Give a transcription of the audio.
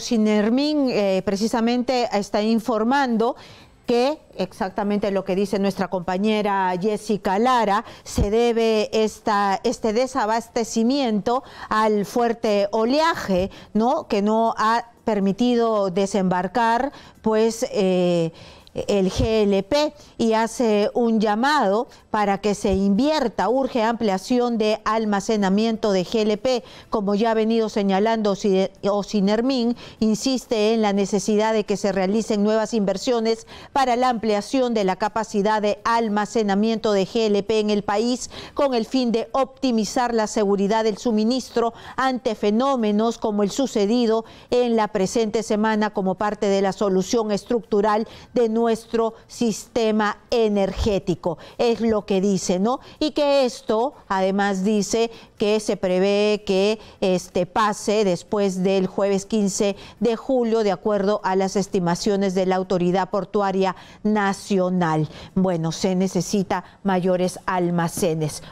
Sinermín eh, precisamente está informando que exactamente lo que dice nuestra compañera Jessica Lara, se debe esta, este desabastecimiento al fuerte oleaje, ¿no? que no ha permitido desembarcar, pues eh, el GLP y hace un llamado para que se invierta, urge ampliación de almacenamiento de GLP, como ya ha venido señalando hermín insiste en la necesidad de que se realicen nuevas inversiones para la ampliación de la capacidad de almacenamiento de GLP en el país con el fin de optimizar la seguridad del suministro ante fenómenos como el sucedido en la presente semana como parte de la solución estructural de nuestro sistema energético. Es lo que dice, ¿no? Y que esto, además, dice que se prevé que este, pase después del jueves 15 de julio, de acuerdo a las estimaciones de la Autoridad Portuaria Nacional. Bueno, se necesita mayores almacenes.